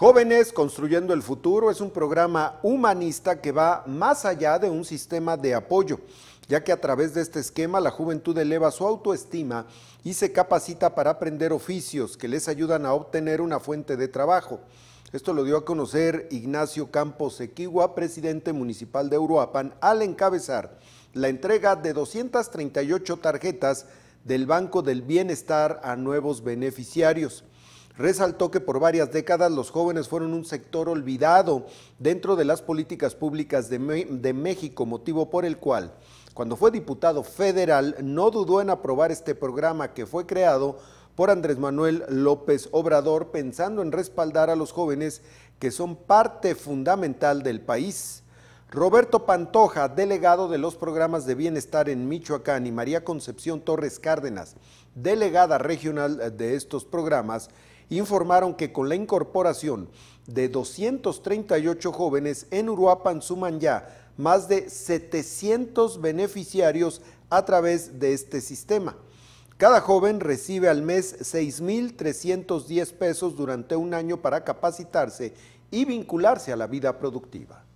Jóvenes Construyendo el Futuro es un programa humanista que va más allá de un sistema de apoyo, ya que a través de este esquema la juventud eleva su autoestima y se capacita para aprender oficios que les ayudan a obtener una fuente de trabajo. Esto lo dio a conocer Ignacio Campos Equigua, presidente municipal de Uruapan, al encabezar la entrega de 238 tarjetas del Banco del Bienestar a nuevos beneficiarios resaltó que por varias décadas los jóvenes fueron un sector olvidado dentro de las políticas públicas de, México, motivo por el cual, cuando fue diputado federal, no dudó en aprobar este programa que fue creado por Andrés Manuel López Obrador, pensando en respaldar a los jóvenes que son parte fundamental del país. Roberto Pantoja, delegado de los programas de bienestar en Michoacán, y María Concepción Torres Cárdenas, delegada regional de estos programas, informaron que con la incorporación de 238 jóvenes en Uruapan suman ya más de 700 beneficiarios a través de este sistema. Cada joven recibe al mes 6.310 pesos durante un año para capacitarse y vincularse a la vida productiva.